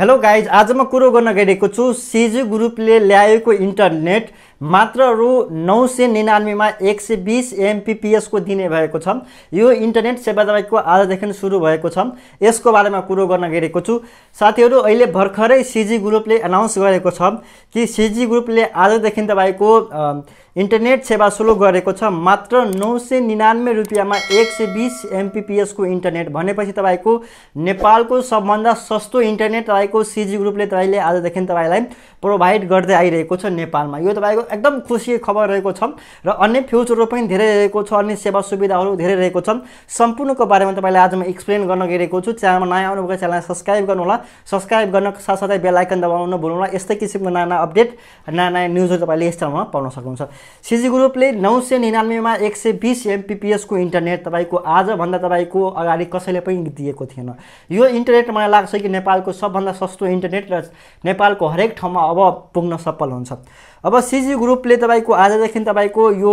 hello guys आज म कुरो गर्न गइरहेको छु सिजु ग्रुपले ल्याएको इन्टरनेट मात्र रु नौ सय निनानब्बेमा एक सय बिस एमपिपिएसको दिने भएको छ यो इन्टरनेट सेवा तपाईँको आजदेखि सुरु भएको छ यसको बारेमा कुरो गर्न गएको छु साथीहरू अहिले भर्खरै सिजी ग्रुपले एनाउन्स गरेको छ कि सिजी ग्रुपले आजदेखि तपाईँको इन्टरनेट सेवा सुरु गरेको छ मात्र नौ सय निनानब्बे रुपियाँमा एक सय बिस एमपिपिएसको इन्टरनेट भनेपछि तपाईँको नेपालको सबभन्दा सस्तो इन्टरनेट तपाईँको सिजी ग्रुपले तपाईँले आजदेखि तपाईँलाई प्रोभाइड गर्दै आइरहेको छ नेपालमा यो तपाईँको एकदम खुसी खबर रहेको छ र अन्य फ्युचरहरू पनि धेरै रहेको छ अन्य सेवा सुविधाहरू धेरै रहेको छन् सम्पूर्णको बारेमा तपाईँलाई आज म एक्सप्लेन गर्न गइरहेको छु च्यानलमा नयाँ आउनुभएको च्यानललाई सब्सक्राइब गर्नुहोला सब्सक्राइब गर्नको साथसाथै बेलायकन दबाउनु नभुल्नुहोला यस्तै किसिमको नयाँ नयाँ अपडेट नयाँ नयाँ न्युजहरू तपाईँले यस च्यानलमा पाउन सक्नुहुन्छ सिजी ग्रुपले नौ सय निनानब्बेमा एक सय बिस एमपिपिएसको इन्टरनेट तपाईँको आजभन्दा तपाईँको अगाडि कसैले पनि दिएको थिएन यो इन्टरनेट मलाई लाग्छ कि नेपालको सबभन्दा सस्तो इन्टरनेट र नेपालको हरेक ठाउँमा अब पुग्न सफल हुन्छ अब सिजी ग्रुपले तपाईँको आजदेखि तपाईँको यो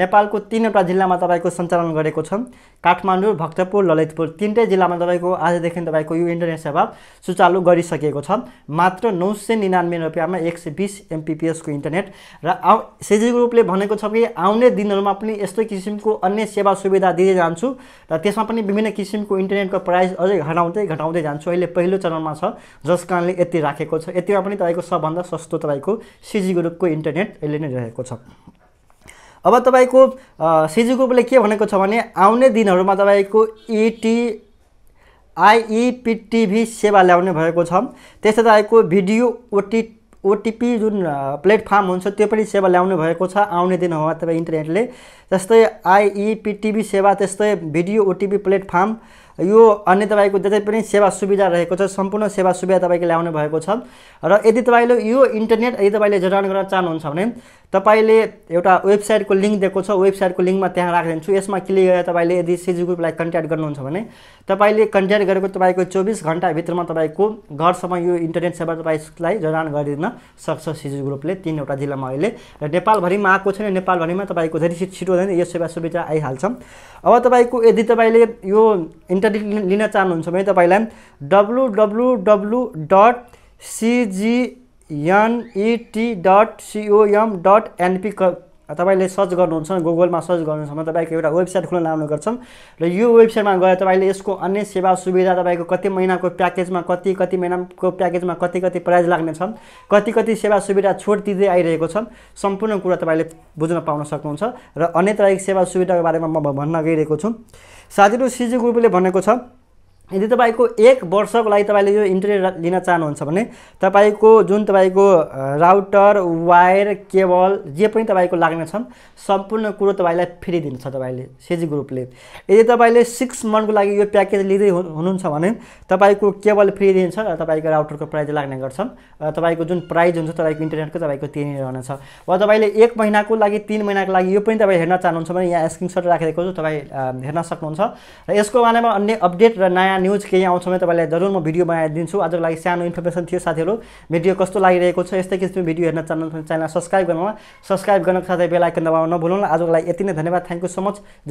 नेपालको तिनवटा जिल्लामा तपाईँको सञ्चालन गरेको छ काठमाडौँ भक्तपुर ललितपुर तिनटै जिल्लामा तपाईँको आजदेखि तपाईँको यो इन्टरनेट सेवा सुचालु गरिसकेको छ मात्र नौ सय निनानब्बे रुपियाँमा एक सय बिस एमपिपिएसको इन्टरनेट र आउ सेजी ग्रुपले भनेको छ कि आउने दिनहरूमा पनि यस्तै किसिमको अन्य सेवा सुविधा दिँदै जान्छु र त्यसमा पनि विभिन्न किसिमको इन्टरनेटको प्राइस अझै घटाउँदै घटाउँदै जान्छु अहिले पहिलो चरणमा छ जस कारणले यति राखेको छ यतिमा पनि तपाईँको सबभन्दा सस्तो तपाईँको सिजी ग्रुपको इन्टरनेट यसले नै रहेको छ अब तपाईँको सिजुकोले के भनेको छ भने आउने दिनहरूमा तपाईँको इटी e आइइपिटिभी e सेवा ल्याउने भएको छ त्यस्तै तपाईँको भिडियो ओटी ओटिपी जुन प्लेटफर्म हुन्छ त्यो पनि सेवा ल्याउनु भएको छ आउने दिनहरूमा तपाईँ इन्टरनेटले जस्तै आइइपिटिभी सेवा त्यस्तै भिडियो ओटिपी प्लेटफर्म यो अन्य तपाईँको जति पनि सेवा सुविधा रहेको छ सम्पूर्ण सेवा सुविधा तपाईँको ल्याउनु भएको छ र यदि तपाईँले यो इन्टरनेट यदि तपाईँले जडान गर्न चाहनुहुन्छ भने तपाईँले एउटा वेबसाइटको लिङ्क दिएको छ वेबसाइटको लिङ्कमा त्यहाँ राखिदिन्छु यसमा क्लिक गरेर तपाईँले यदि सिजी ग्रुपलाई कन्ट्याक्ट गर्नुहुन्छ भने तपाईँले कन्ट्याक्ट गरेको तपाईँको चौबिस घन्टाभित्रमा तपाईँको घरसम्म यो इन्टरनेट सेवा तपाईँलाई जडान गरिदिन सक्छ सिजी ग्रुपले तिनवटा जिल्लामा अहिले र नेपालभरिमा आएको छैन नेपालभरिमा तपाईँको जति छिट छिटो हुँदैन यो सेवा सुविधा आइहाल्छ अब तपाईँको यदि तपाईँले यो इन्टरनेट लिन चाहनुहुन्छ भने तपाईँलाई W W W dot CG NET dot COM dot NP तपाईँले सर्च गर्नुहुन्छ गुगलमा सर्च गर्नुहुन्छ भने तपाईँको एउटा वेबसाइट खोल्न लाउने गर्छन् र यो वेबसाइटमा गएर तपाईँले यसको अन्य सेवा सुविधा तपाईँको कति महिनाको प्याकेजमा कति कति महिनाको प्याकेजमा कति कति प्राइज लाग्ने छन् कति कति सेवा सुविधा छोड दिँदै आइरहेको छन् सम्पूर्ण कुरा तपाईँले बुझ्न पाउन सक्नुहुन्छ र अन्य तपाईँको सेवा सुविधाको बारेमा म भन्न गइरहेको छु साथीहरू सिजी गुरुले भनेको छ यदि तपाईँको एक वर्षको लागि तपाईँले यो इन्टरनेट लिन चाहनुहुन्छ भने तपाईँको जुन तपाईँको राउटर वायर केबल जे पनि तपाईँको लाग्ने छन् सम्पूर्ण कुरो तपाईँलाई फ्री दिन्छ तपाईँले सेजी ग्रुपले यदि तपाईँले सिक्स मन्थको लागि यो प्याकेज लिँदै हुनुहुन्छ भने तपाईँको केबल फ्री दिन्छ र तपाईँको राउटरको प्राइज लाग्ने गर्छ र तपाईँको जुन प्राइज हुन्छ तपाईँको इन्टरनेटको तपाईँको त्यही रहनेछ वा तपाईँले एक महिनाको लागि तिन महिनाको लागि यो पनि तपाईँ हेर्न चाहनुहुन्छ भने यहाँ स्क्रिनसट राखिदिएको छु तपाईँ हेर्न सक्नुहुन्छ र यसको बारेमा अन्य अपडेट र नयाँ नयाँ न्युज केही आउँछ भने तपाईँलाई जरुर म भिडियो बनाइदिन्छु आजको लागि सानो इन्फर्मेसन थियो साथीहरू भिडियो कस्तो लागिरहेको छ यस्तै किसिमको भिडियो हेर्न चाहनुहुन्छ च्यानल सब्सक्राइब गर्नुहोला सब्सक्राइब गर्नको साथै बेलायकन दबाउन नभुल्नु आजको लागि यति नै धन्यवाद थ्याङ्क यू सो मच